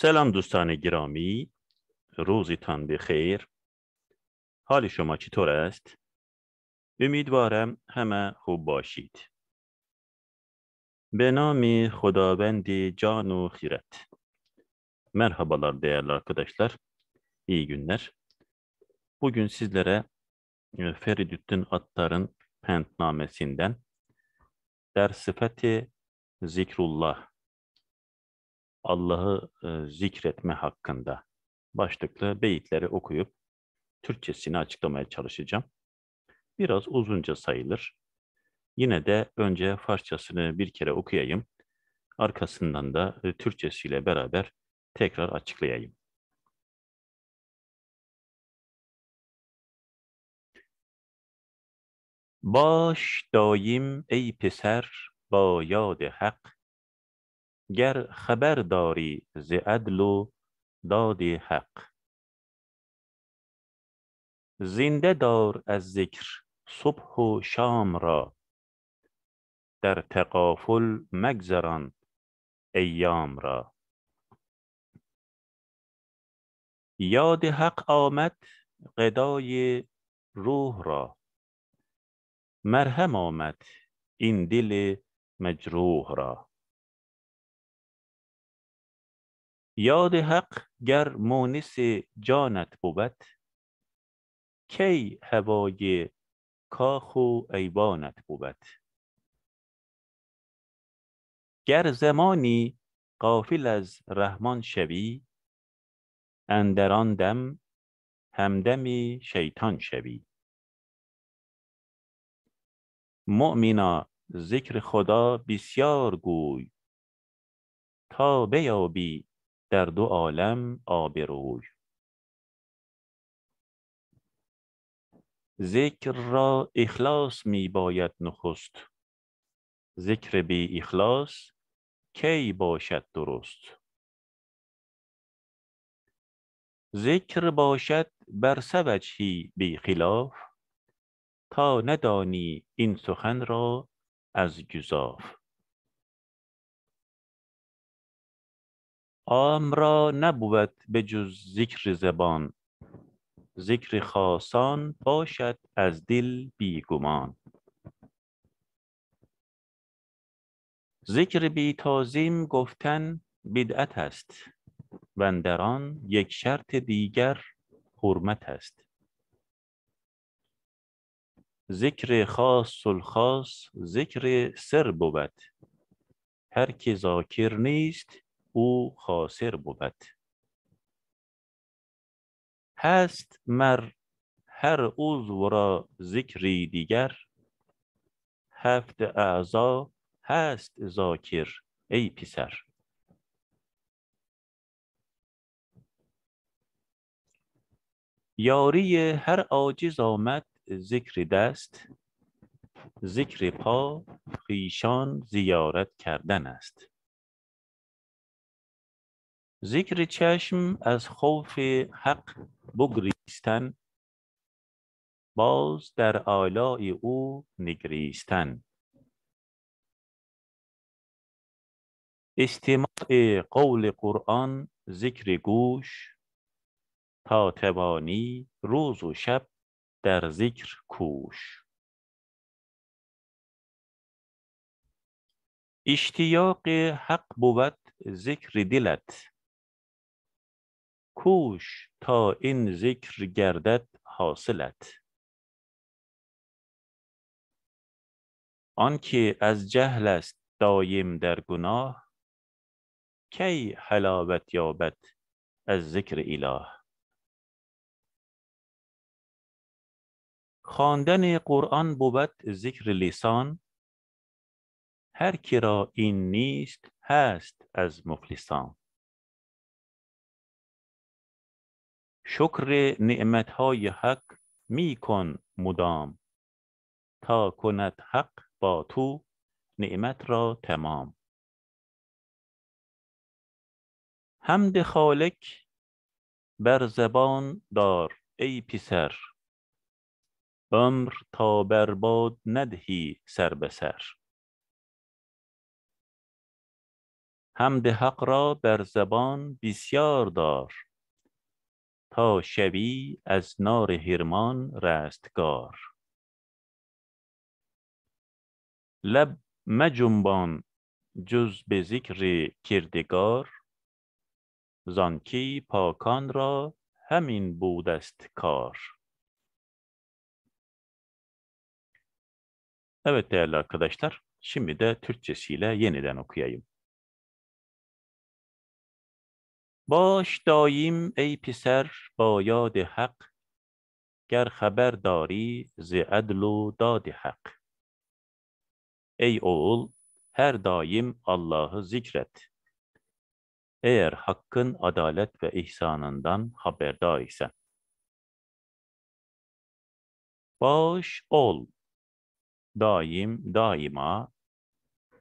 Selam دوستان گرامی روزتان بخیر حال شما چطور است؟ امیدوارم همه خوب باشید به نام خداوند جان و Merhabalar değerli arkadaşlar. iyi günler. Bugün sizlere e, Feridüddin Attar'ın Pentnamesinden Der Sıfati Zikrullah Allah'ı e, zikretme hakkında başlıklı beyitleri okuyup Türkçesini açıklamaya çalışacağım. Biraz uzunca sayılır. Yine de önce Farsçasını bir kere okuyayım. Arkasından da e, Türkçesiyle beraber tekrar açıklayayım. باش دایم ای پسر با یاد حق گر خبر داری ز عدل و داد حق زنده دار از ذکر صبح و شام را در تقافل مگذران ایام را یاد حق آمد قدای روح را مرهم آمد این دل مجروح را یاد حق گر مونس جانت بود کی هوای کاخ و ایوانت بود گر زمانی قافل از رحمان شوی اندران دم همدم شیطان شوی مؤمنا ذکر خدا بسیار گوی تا بیابی در دو عالم آبروی ذکر را اخلاص می باید نخست ذکر بی اخلاص کی باشد درست ذکر باشد بر سوجهی بی خلاف تا ندانی این سخن را از گذاف عام را نبود به جز ذکر زبان ذکر خاصان باشد از دل بیگمان ذکر بی تازیم گفتن بدعت است و در آن یک شرط دیگر حرمت است ذکر خاص الخاص ذکر سر بود هر که ذاکر نیست او خاسر بود هست مر هر عضو را ذکری دیگر هفت اعضا هست ذاکر ای پسر یاری هر عاجز آمد ذکر دست ذکر پا خیشان زیارت کردن است ذکر چشم از خوف حق بگریستن باز در آلای او نگریستن استماع قول قرآن ذکر گوش تا توانی روز و شب در ذکر کوش اشتیاق حق بود ذکر دلت کوش تا این ذکر گردد حاصلت آنکه از جهل است دایم در گناه کی حلاوت یابد از ذکر اله خواندن قرآن بود ذکر لسان هر کی را این نیست هست از مفلسان شکر نعمت های حق می کن مدام تا کند حق با تو نعمت را تمام حمد خالق بر زبان دار ای پسر عمر تا برباد ندهی سر به سر حمد حق را بر زبان بسیار دار تا شوی از نار هرمان رستگار لب مجنبان جز به ذکر کردگار زانکی پاکان را همین بودست کار Evet değerli arkadaşlar, şimdi de Türkçesiyle yeniden okuyayım. باش داییم ای پسر با یاد حق گر خبر داری ز عدل و داد حق Ey oğul her daim Allah'ı zikret. Eğer hakkın adalet ve ihsanından haberdar isen. Bağış ol. Daim, daima.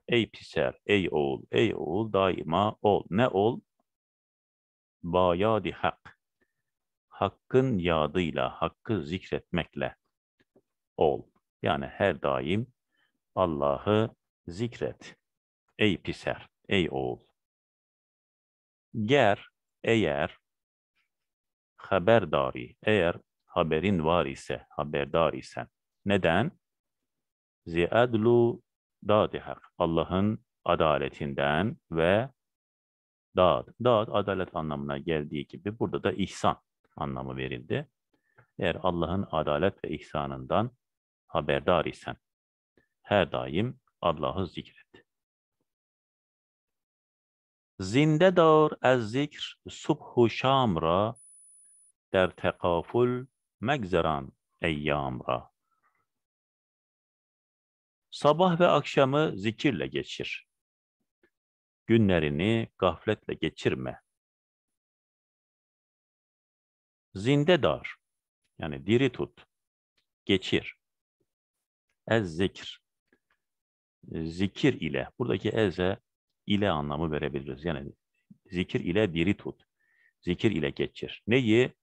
Ey piser, ey oğul, ey oğul, daima ol. Ne ol? bayadi hak, hakkın yadıyla, hakkı zikretmekle ol. Yani her daim Allah'ı zikret. Ey piser, ey oğul. Ger, eğer, haberdari, eğer haberin var ise, haberdar isen. Neden? Ziadlu dadihak, Allah'ın adaletinden ve dağıt. Dağıt adalet anlamına geldiği gibi burada da ihsan anlamı verildi. Eğer Allah'ın adalet ve ihsanından haberdar isen her daim Allah'ı zikret. Zinde dağır ez zikr subhu şamra der tekaful megzeran eyyamra. Sabah ve akşamı zikirle geçir günlerini gafletle geçirme. Zinde dar, yani diri tut, geçir. Ez zikir, zikir ile, buradaki eze ile anlamı verebiliriz. Yani zikir ile diri tut, zikir ile geçir. Neyi?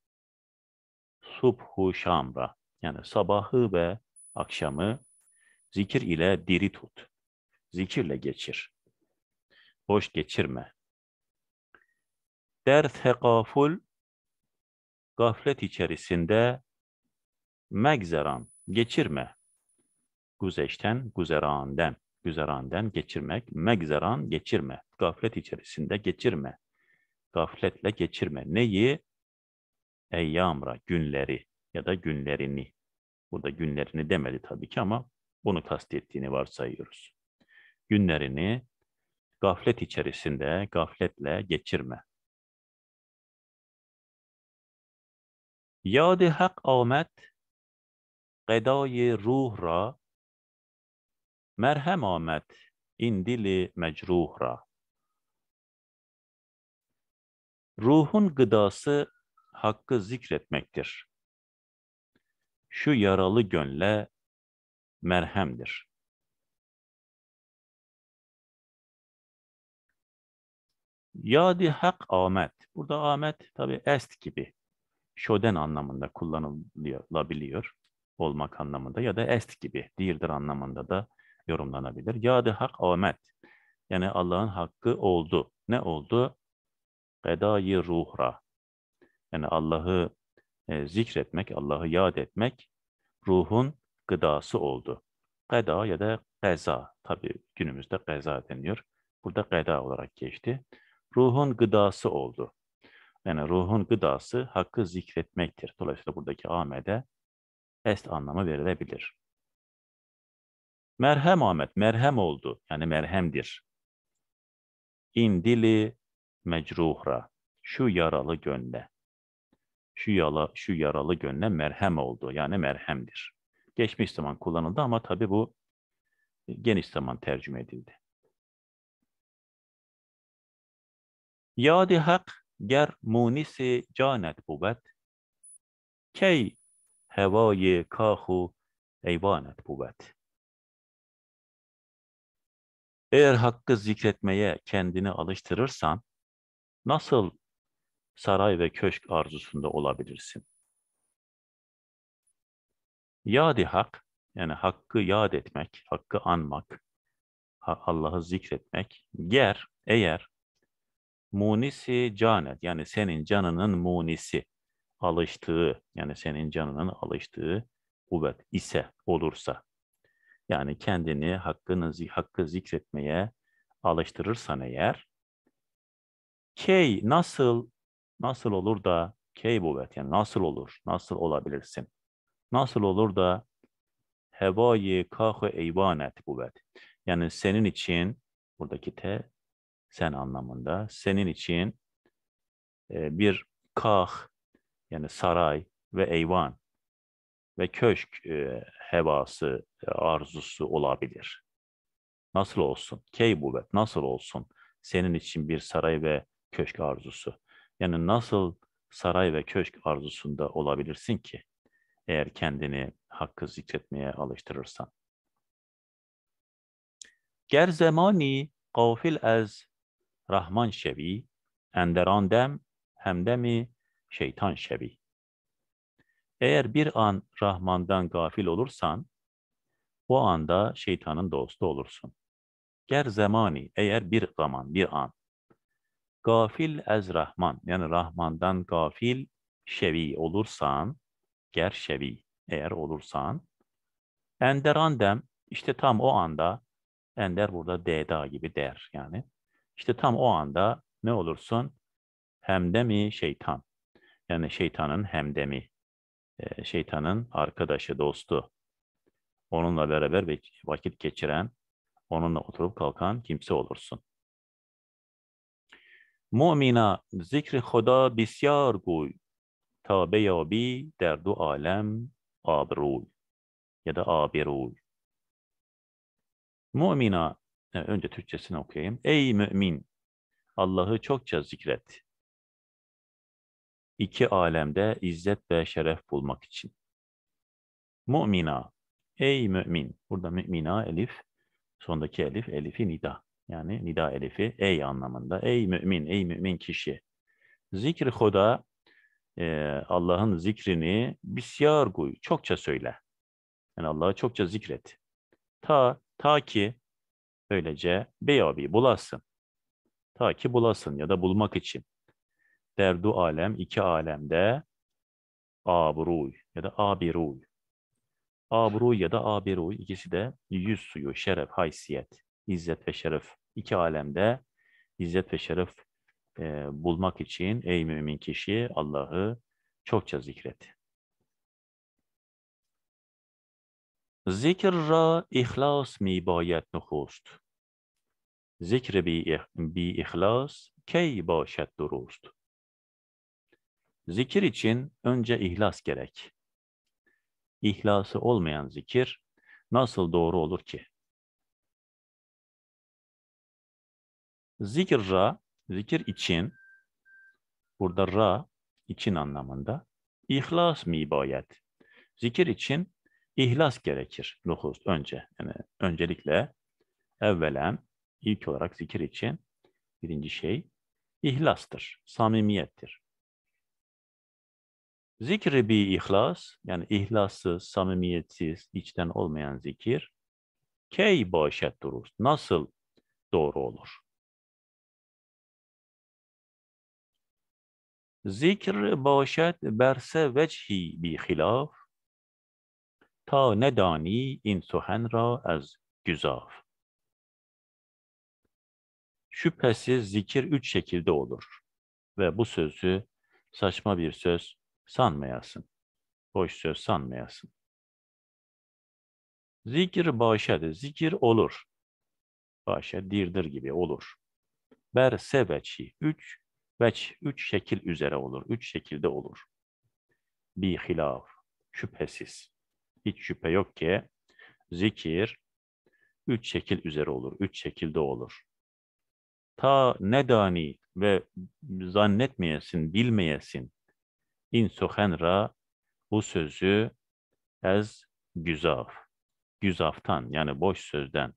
Subhu şamra, yani sabahı ve akşamı zikir ile diri tut, zikirle geçir boş geçirme. Derse gaful, gaflet içerisinde megzeran, geçirme. Guzeşten, guzeranden, güzeranden geçirmek, megzeran, geçirme. Gaflet içerisinde geçirme. Gafletle geçirme. Neyi? Eyyamra, günleri ya da günlerini. Burada günlerini demedi tabii ki ama bunu kastettiğini varsayıyoruz. Günlerini gaflet içerisinde gafletle geçirme. Yad hak آمد قدای روح را مرهم آمد این دل مجروح را Ruhun gıdası hakkı zikretmektir. Şu yaralı gönle merhemdir. Yadi hak Ahmet. Burada Ahmet tabi est gibi. Şoden anlamında kullanılabiliyor. Olmak anlamında ya da est gibi. Değildir anlamında da yorumlanabilir. Yadi hak Ahmet. Yani Allah'ın hakkı oldu. Ne oldu? Gıdayı ruhra. Yani Allah'ı e, zikretmek, Allah'ı yad etmek ruhun gıdası oldu. Gıda ya da geza. Tabi günümüzde geza deniyor. Burada gıda olarak geçti ruhun gıdası oldu. Yani ruhun gıdası hakkı zikretmektir. Dolayısıyla buradaki Ahmet'e est anlamı verilebilir. Merhem Ahmet, merhem oldu. Yani merhemdir. İndili mecruhra, şu yaralı gönle. Şu, yala, şu yaralı gönle merhem oldu. Yani merhemdir. Geçmiş zaman kullanıldı ama tabii bu geniş zaman tercüme edildi. یاد حق گر مونیس جانت بود کی هوای کاخ و ایوانت بود Eğer hakkı zikretmeye kendini alıştırırsan, nasıl saray ve köşk arzusunda olabilirsin? Yadi hak, yani hakkı yad etmek, hakkı anmak, Allah'ı zikretmek, ger, eğer munisi canet yani senin canının munisi alıştığı yani senin canının alıştığı kuvvet ise olursa yani kendini hakkını hakkı zikretmeye alıştırırsan eğer key nasıl nasıl olur da key kuvvet yani nasıl olur nasıl olabilirsin nasıl olur da hevayi kahı eyvanet kuvvet yani senin için buradaki te sen anlamında. Senin için e, bir kah yani saray ve eyvan ve köşk e, hevası, e, arzusu olabilir. Nasıl olsun? Keybubet nasıl olsun? Senin için bir saray ve köşk arzusu. Yani nasıl saray ve köşk arzusunda olabilirsin ki? Eğer kendini hakkı zikretmeye alıştırırsan. Ger zemani gafil az. رحمان شوی اندران دم mi şeytan şevi. Eğer bir an Rahman'dan gafil olursan, o anda şeytanın dostu olursun. Ger zamani, eğer bir zaman, bir an. Gafil ez Rahman, yani Rahman'dan gafil şevi olursan, ger şevi, eğer olursan, enderandem, işte tam o anda, ender burada deda gibi der yani. İşte tam o anda ne olursun? Hemdemi şeytan. Yani şeytanın hemdemi. Ee, şeytanın arkadaşı, dostu. Onunla beraber vakit geçiren, onunla oturup kalkan kimse olursun. Mu'mina zikri hoda bisyar guy. Ta beyabi derdu alem abrul. Ya da abirul. Mu'mina Evet, önce Türkçesini okuyayım. Ey mümin! Allah'ı çokça zikret. İki alemde izzet ve şeref bulmak için. Mu'mina. Ey mümin. Burada mü'mina elif. Sondaki elif, elifi nida. Yani nida elifi ey anlamında. Ey mümin, ey mümin kişi. Zikri hoda, e, Allah'ın zikrini bisyar guy, çokça söyle. Yani Allah'ı çokça zikret. Ta, ta ki Böylece Beyabi bulasın. Ta ki bulasın ya da bulmak için. Derdu alem, iki alemde abruy ya da abiruy. Abruy ya da abiruy ikisi de yüz suyu, şeref, haysiyet, izzet ve şeref. İki alemde izzet ve şeref e, bulmak için ey mümin kişi Allah'ı çokça zikret. ذکر را اخلاص می باید نخست ذکر bi اخ... بی اخلاص کی باشد درست Zikir için önce ihlas gerek. İhlası olmayan zikir nasıl doğru olur ki? Zikir ra, zikir için, burada ra için anlamında, ihlas mibayet. Zikir için İhlas gerekir nuhuz önce. Yani öncelikle evvelen ilk olarak zikir için birinci şey ihlastır, samimiyettir. Zikri bir ihlas, yani ihlassız, samimiyetsiz, içten olmayan zikir, key bağışet durur. Nasıl doğru olur? Zikr başet berse vechi bi hilaf, تا ندانی این سخن را از güzaf. Şüphesiz zikir üç şekilde olur ve bu sözü saçma bir söz sanmayasın, boş söz sanmayasın. Zikir başadır, zikir olur. Başa dirdir gibi olur. Berse veçi, üç veç, üç şekil üzere olur, üç şekilde olur. Bi hilaf, şüphesiz hiç şüphe yok ki zikir üç şekil üzere olur, üç şekilde olur. Ta nedani ve zannetmeyesin, bilmeyesin. İn bu sözü ez güzaf. Güzaftan yani boş sözden,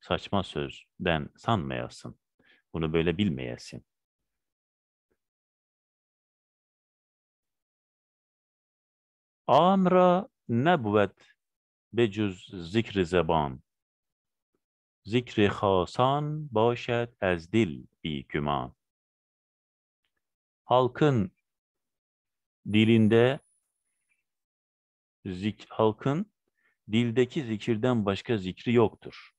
saçma sözden sanmayasın. Bunu böyle bilmeyesin. Amra نبود به جز ذکر زبان ذکر خاصان باشد از دل بیگمان halkın dilinde zik, halkın dildeki zikirden başka zikri yoktur.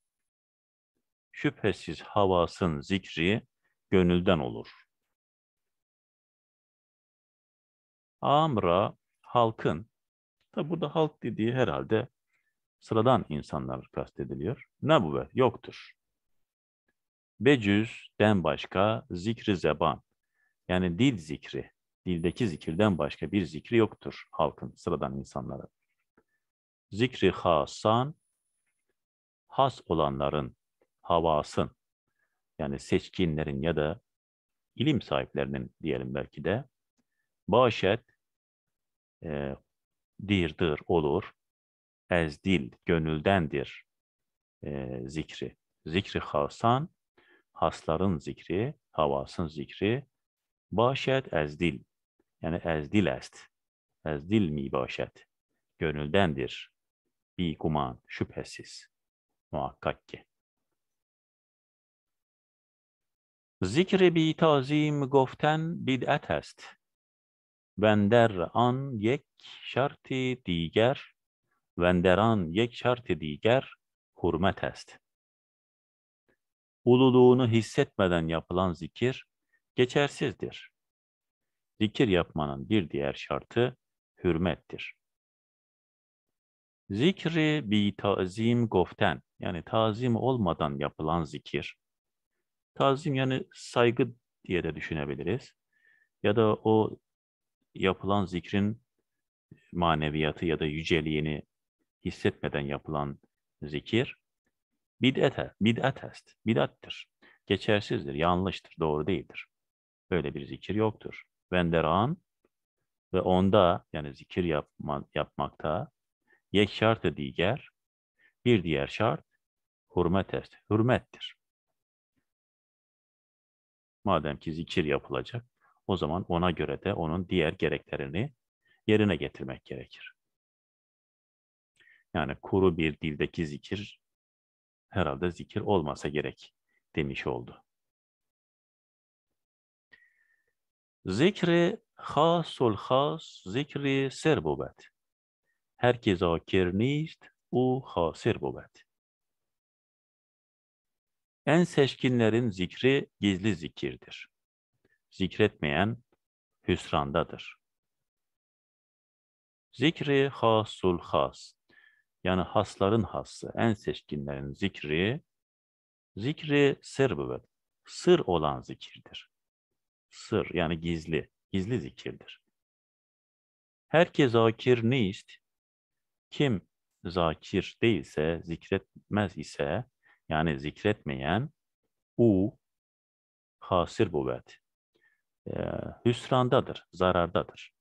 Şüphesiz havasın zikri gönülden olur. Amra halkın Tabi burada halk dediği herhalde sıradan insanlar kastediliyor. Nebüve yoktur. Becüz'den başka zikri zeban yani dil zikri, dildeki zikirden başka bir zikri yoktur halkın sıradan insanlara. Zikri hasan, has olanların, havasın yani seçkinlerin ya da ilim sahiplerinin diyelim belki de, başet e, dirdir olur. Ez dil gönüldendir e, zikri. Zikri hasan, hasların zikri, havasın zikri. Başet ez dil. Yani ez dil est. Ez dil mi başet? Gönüldendir. Bir guman şüphesiz. Muhakkak ki. Zikri bi tazim goften bid'at est. Vender an yek şarti diger, venderan yek şarti diger, hurmet est. Ululuğunu hissetmeden yapılan zikir geçersizdir. Zikir yapmanın bir diğer şartı hürmettir. Zikri bi tazim goften yani tazim olmadan yapılan zikir. Tazim yani saygı diye de düşünebiliriz. Ya da o yapılan zikrin maneviyatı ya da yüceliğini hissetmeden yapılan zikir bidete, bid'atest, bidattır, Geçersizdir, yanlıştır, doğru değildir. Böyle bir zikir yoktur. Venderan ve onda yani zikir yapma, yapmakta yek şartı diğer, bir diğer şart hürmetest, hürmettir. Madem ki zikir yapılacak, o zaman ona göre de onun diğer gereklerini yerine getirmek gerekir. Yani kuru bir dildeki zikir herhalde zikir olmasa gerek demiş oldu. Zikri hasul has, zikri ser bubet. Her ki zakir nist, o hasir bubet. En seçkinlerin zikri gizli zikirdir zikretmeyen hüsrandadır. Zikri hasul has, yani hasların hası, en seçkinlerin zikri, zikri serbüvet, sır olan zikirdir. Sır yani gizli, gizli zikirdir. Herkes zakir ne Kim zakir değilse, zikretmez ise, yani zikretmeyen, u, hasir buvet, hüsrandadır, zarardadır.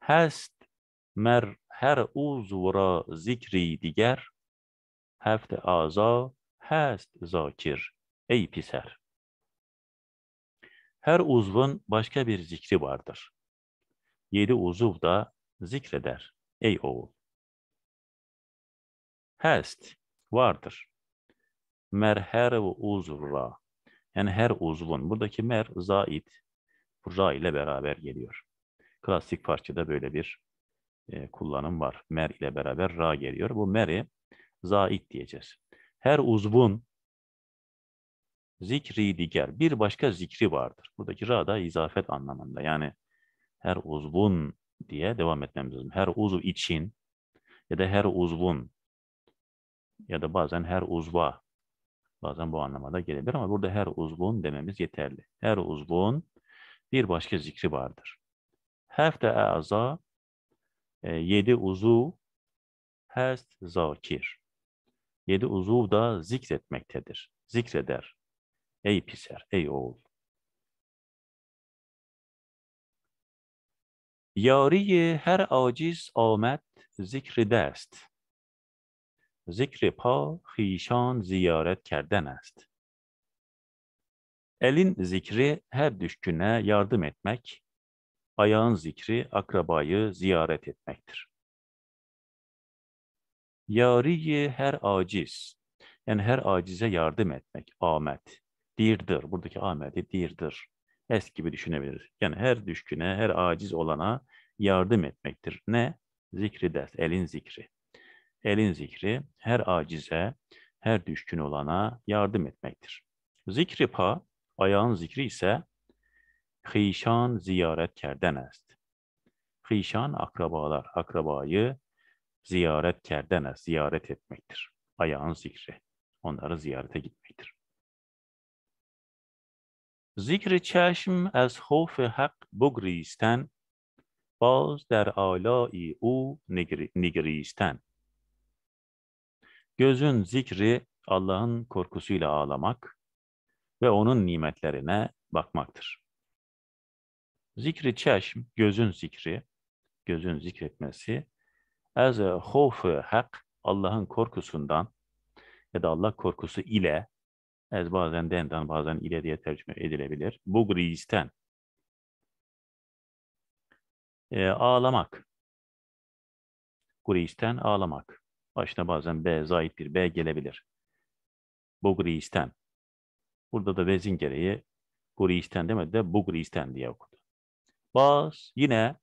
Hest mer her uzv ra zikri diger, heft aza hest zakir, ey piser. Her uzvun başka bir zikri vardır. Yedi uzuv da zikreder, ey oğul. Hest, vardır merher ve uzra. Yani her uzvun. Buradaki mer zaid Ra ile beraber geliyor. Klasik parçada böyle bir e, kullanım var. Mer ile beraber ra geliyor. Bu meri zaid diyeceğiz. Her uzvun zikri diger. Bir başka zikri vardır. Buradaki ra da izafet anlamında. Yani her uzvun diye devam etmemiz lazım. Her uzuv için ya da her uzvun ya da bazen her uzva Bazen bu anlamada gelebilir ama burada her uzvun dememiz yeterli. Her uzvun bir başka zikri vardır. Hefte aza e, yedi uzu hest zakir. Yedi uzuv da zikretmektedir. Zikreder. Ey piser, ey oğul. Yari her aciz Ahmet zikri dest. ذکر پا خیشان زیارت کردن است. Elin zikri her düşküne yardım etmek, ayağın zikri akrabayı ziyaret etmektir. Yariyi her aciz, yani her acize yardım etmek, Ahmet, dirdir, buradaki Ahmet'i dirdir, es gibi düşünebiliriz. Yani her düşküne, her aciz olana yardım etmektir. Ne? Zikri ders, elin zikri elin zikri her acize, her düşkün olana yardım etmektir. Zikri pa, ayağın zikri ise hişan ziyaret kerden est. Hişan akrabalar, akrabayı ziyaret kerden est, ziyaret etmektir. Ayağın zikri, onları ziyarete gitmektir. Zikri çeşm az hof hak bugriisten, baz der alai u nigriisten. Gözün zikri Allah'ın korkusuyla ağlamak ve onun nimetlerine bakmaktır. Zikri çeşm, gözün zikri, gözün zikretmesi, az hofu hak, Allah'ın korkusundan ya da Allah korkusu ile, ez bazen denden bazen ile diye tercüme edilebilir, bu gristen, e, ağlamak, gristen ağlamak. Başına bazen B zahit bir B gelebilir. Bugristan. Burada da vezin gereği Guristan demedi de Bugristan diye okudu. Bas yine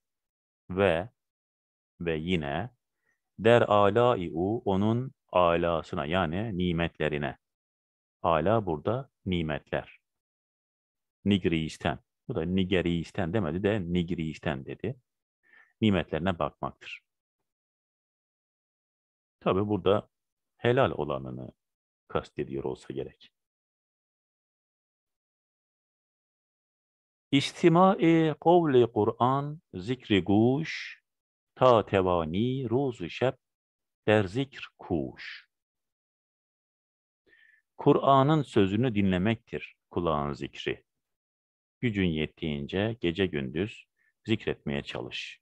ve ve yine der alaiu onun alasına yani nimetlerine. Ala burada nimetler. Nigristen. Bu da Nigeristen demedi de Nigristen dedi. Nimetlerine bakmaktır. Tabi burada helal olanını kastediyor olsa gerek. İstimai kavli Kur'an, zikri guş, ta tevani ruzu şeb, der zikr kuş. Kur'an'ın sözünü dinlemektir kulağın zikri. Gücün yettiğince gece gündüz zikretmeye çalış.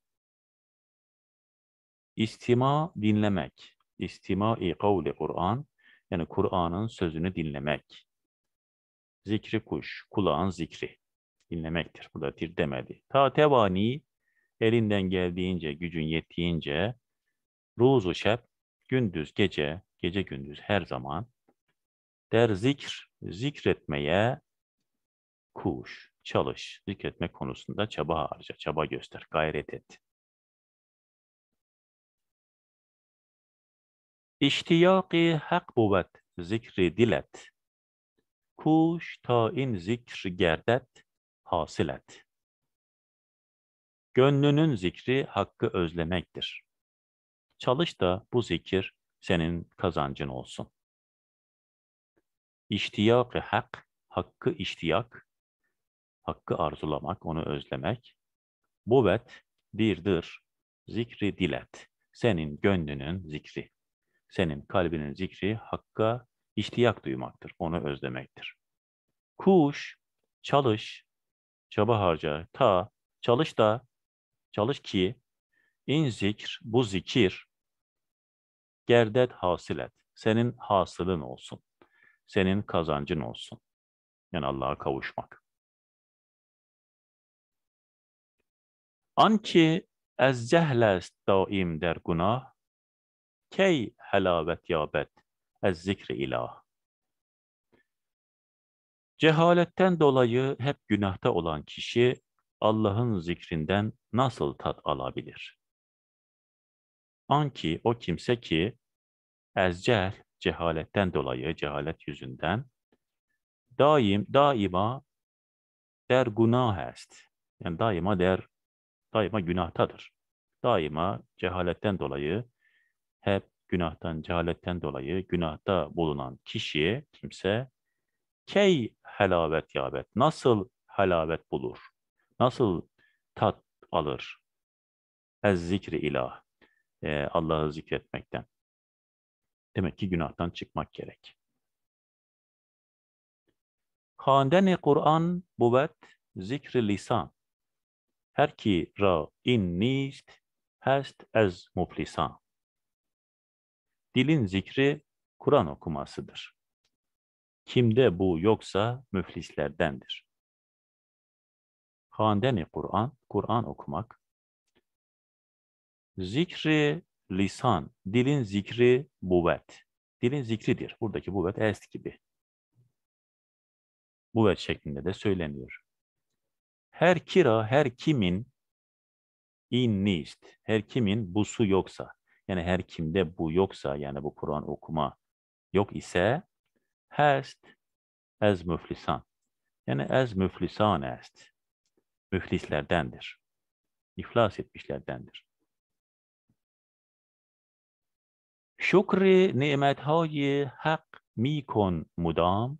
İstima dinlemek, İstimai kavli Kur'an yani Kur'an'ın sözünü dinlemek. Zikri kuş, kulağın zikri dinlemektir. Bu da dir demedi. Ta tevani elinden geldiğince, gücün yettiğince ruzu şep, gündüz gece, gece gündüz her zaman der zikr, zikretmeye kuş, çalış, zikretme konusunda çaba harca, çaba göster, gayret et. اشتیاق حق بود zikri دلت کوش تا این ذکر گردد حاصلت Gönlünün zikri hakkı özlemektir. Çalış da bu zikir senin kazancın olsun. İştiyak-ı hak, hakkı iştiyak, hakkı arzulamak, onu özlemek. Buvet, birdir, zikri dilet, senin gönlünün zikri. Senin kalbinin zikri hakka ihtiyaç duymaktır, onu özlemektir. Kuş, çalış, çaba harca, ta, çalış da, çalış ki, in zikr, bu zikir, gerdet hasıl et, senin hasılın olsun, senin kazancın olsun. Yani Allah'a kavuşmak. Anki ez cehle daim der günah, Key helavet yabet ez zikri ilah. Cehaletten dolayı hep günahta olan kişi Allah'ın zikrinden nasıl tat alabilir? Anki o kimse ki ezcer cehaletten dolayı, cehalet yüzünden daim daima der günah est. Yani daima der daima günahtadır. Daima cehaletten dolayı hep günahtan, cehaletten dolayı günahta bulunan kişiye kimse key helavet yabet, nasıl helavet bulur, nasıl tat alır, ez zikri ilah, e, Allah'ı zikretmekten. Demek ki günahtan çıkmak gerek. Kandeni Kur'an buvet zikri lisan. Her ki ra in nist hast ez muflisan dilin zikri Kur'an okumasıdır. Kimde bu yoksa müflislerdendir. Handeni Kur'an, Kur'an okumak. Zikri lisan, dilin zikri buvet. Dilin zikridir. Buradaki buvet est gibi. Buvet şeklinde de söyleniyor. Her kira, her kimin innist, her kimin busu yoksa, yani her kimde bu yoksa yani bu Kur'an okuma yok ise hast ez müflisan. Yani ez müflisan est. Müflislerdendir. İflas etmişlerdendir. Şükri nimethayi hak mikon mudam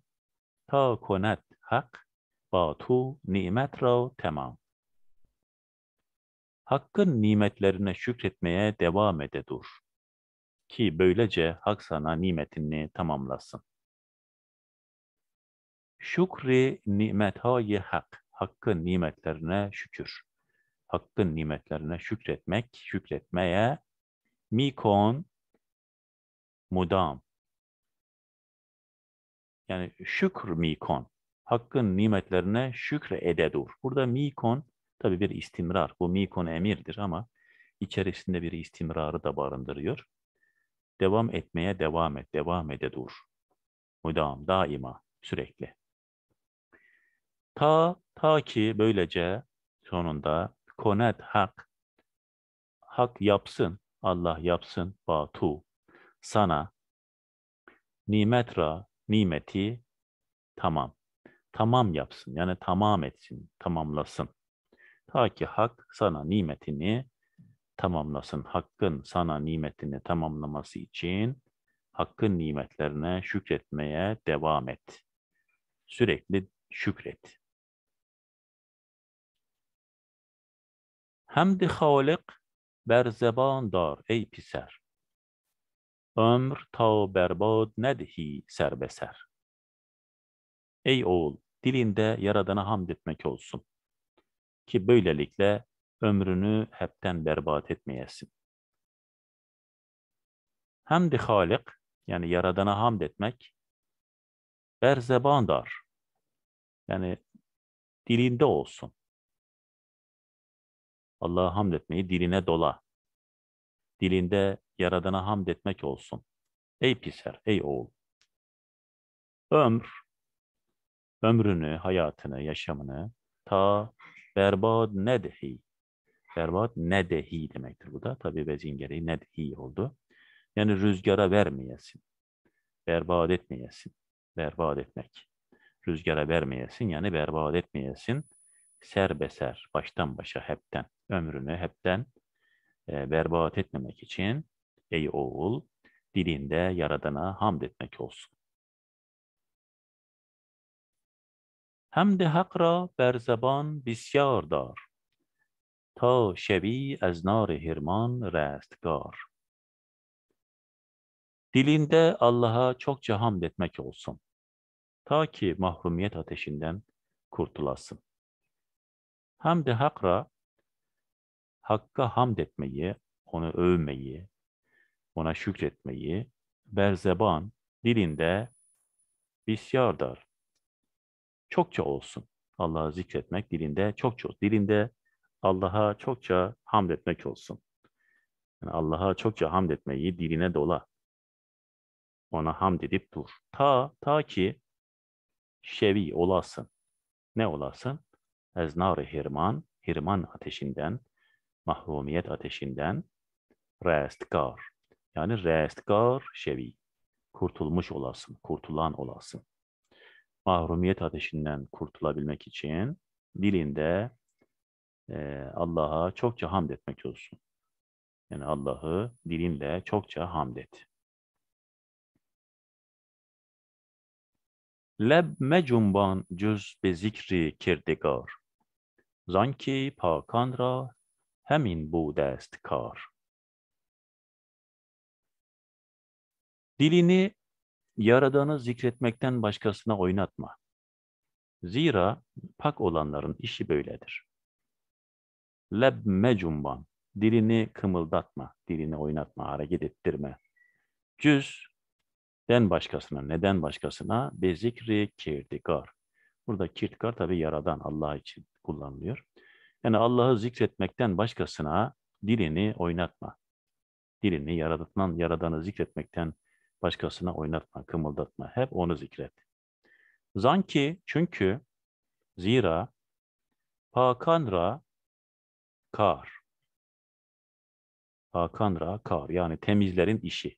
ta konet hak ba tu nimet ra tamam. Hakkın nimetlerine şükretmeye devam ede dur. Ki böylece Hak sana nimetini tamamlasın. Şükri nimethayi hak. Hakkın nimetlerine şükür. Hakkın nimetlerine şükretmek, şükretmeye mikon mudam. Yani şükür mikon. Hakkın nimetlerine şükre dur. Burada mikon Tabii bir istimrar. Bu mikon emirdir ama içerisinde bir istimrarı da barındırıyor. Devam etmeye devam et, devam ede dur. Müdam, daima, sürekli. Ta, ta ki böylece sonunda konet hak, hak yapsın, Allah yapsın batu, sana nimetra, nimeti tamam. Tamam yapsın, yani tamam etsin, tamamlasın. Ta ki hak sana nimetini tamamlasın. Hakkın sana nimetini tamamlaması için hakkın nimetlerine şükretmeye devam et. Sürekli şükret. Hamdi halik berzeban dar ey piser. Ömr ta berbad nedhi serbeser. Ey oğul, dilinde Yaradan'a hamd etmek olsun ki böylelikle ömrünü hepten berbat etmeyesin. Hamdi Halik, yani Yaradan'a hamd etmek, berzebandar, yani dilinde olsun. Allah'a hamd etmeyi diline dola. Dilinde Yaradan'a hamd etmek olsun. Ey piser, ey oğul. Ömr, ömrünü, hayatını, yaşamını ta berbat nedehi. Berbat nedehi demektir bu da. Tabi vezin gereği nedehi oldu. Yani rüzgara vermeyesin. Berbat etmeyesin. Berbat etmek. Rüzgara vermeyesin yani berbat etmeyesin. Serbeser, baştan başa hepten, ömrünü hepten e, berbat etmemek için ey oğul dilinde Yaradan'a hamd etmek olsun. حمد حق را بر زبان بسیار دار تا شوی از نار هرمان رستگار Dilinde Allah'a çokça hamd etmek olsun. Ta ki mahrumiyet ateşinden kurtulasın. Hem de hakra, hakka hamd etmeyi, onu övmeyi, ona şükretmeyi, berzeban, dilinde bisyardar, çokça olsun. Allah'ı zikretmek dilinde çokça olsun. Dilinde Allah'a çokça hamd etmek olsun. Yani Allah'a çokça hamd etmeyi diline dola. Ona hamd edip dur. Ta, ta ki şevi olasın. Ne olasın? Eznar-ı hirman, hirman ateşinden, mahrumiyet ateşinden, restgar. Yani restgar şevi. Kurtulmuş olasın, kurtulan olasın mahrumiyet ateşinden kurtulabilmek için dilinde e, Allah'a çokça hamd etmek olsun. Yani Allah'ı dilinde çokça hamd et. Leb mecumban cüz be zikri kirdigar. Zanki pakan ra hemin budest kar. Dilini Yaradan'ı zikretmekten başkasına oynatma. Zira pak olanların işi böyledir. Leb mecumban, dilini kımıldatma, dilini oynatma, hareket ettirme. Cüz, den başkasına, neden başkasına? Be zikri kirtikar. Burada kirtikar tabi yaradan Allah için kullanılıyor. Yani Allah'ı zikretmekten başkasına dilini oynatma. Dilini yaradan, yaradanı zikretmekten Başkasına oynatma, kımıldatma. Hep onu zikret. Zanki çünkü zira pakanra kar. Pakanra kar yani temizlerin işi.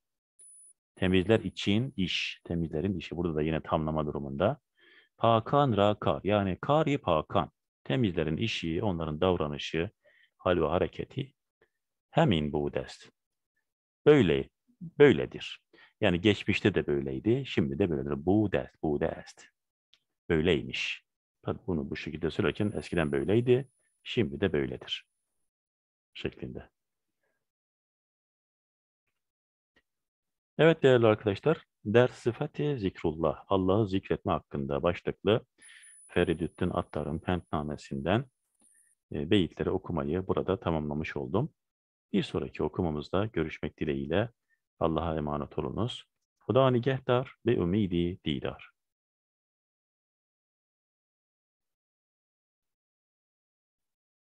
Temizler için iş. Temizlerin işi. Burada da yine tamlama durumunda. Pakan kar. Yani kari pakan. Temizlerin işi, onların davranışı, hal ve hareketi. Hemin bu dest. Böyle, böyledir. Yani geçmişte de böyleydi, şimdi de böyledir. Bu ders, bu ders. Böyleymiş. Bunu bu şekilde söylerken eskiden böyleydi, şimdi de böyledir. Şeklinde. Evet değerli arkadaşlar, ders sıfatı zikrullah, Allah'ı zikretme hakkında başlıklı Feridüddin Attar'ın pentnamesinden e, beyitleri okumayı burada tamamlamış oldum. Bir sonraki okumamızda görüşmek dileğiyle. Allah'a emanet olunuz. Huda nigehtar ve ümidi didar.